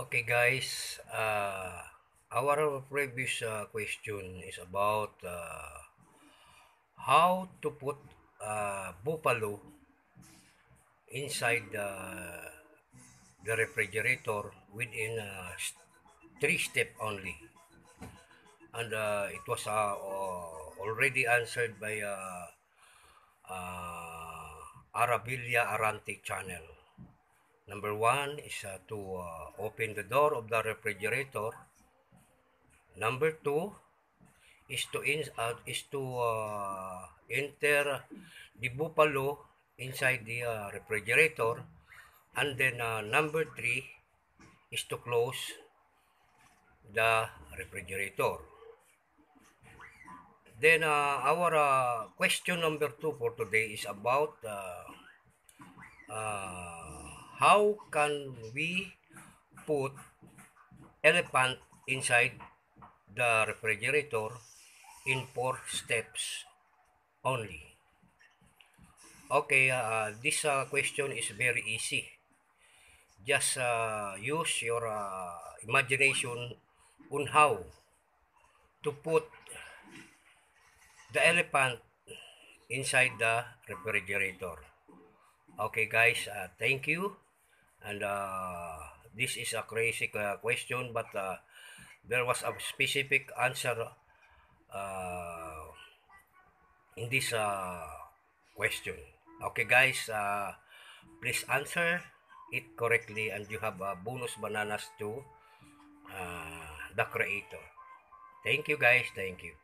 Okay guys, uh, our previous uh, question is about uh, how to put uh, buffalo inside the, the refrigerator within uh, three step only. And uh, it was uh, uh already answered by uh, uh, Arabilia Arante channel. Number one is uh, to uh, open the door of the refrigerator. Number two is to in, uh, is to uh, enter the buffalo inside the uh, refrigerator. And then uh, number three is to close the refrigerator. Then uh, our uh, question number two for today is about uh, uh, how can we put elephant inside the refrigerator in four steps only? Okay, uh, this uh, question is very easy. Just uh, use your uh, imagination on how to put the elephant inside the refrigerator. Okay guys, uh, thank you. And uh, this is a crazy uh, question, but uh, there was a specific answer uh, in this uh, question. Okay, guys, uh, please answer it correctly, and you have uh, bonus bananas to uh, the creator. Thank you, guys. Thank you.